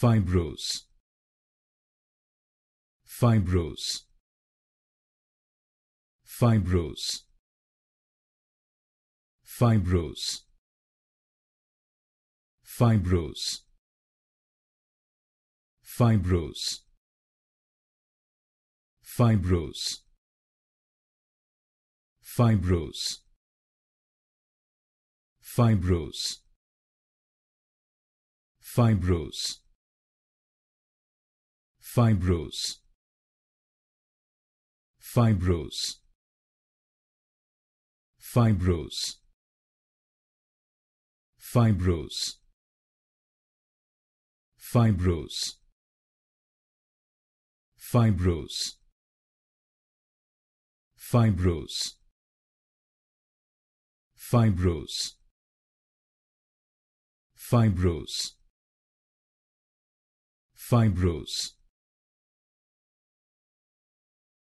fibrous fibrous fibrous fibrous fibrous fibrous fibrous fibrous fibrous fibrous fibrous fibrous fibrous fibrous fibrous fibrous fibrous fibrous fibrous fibrous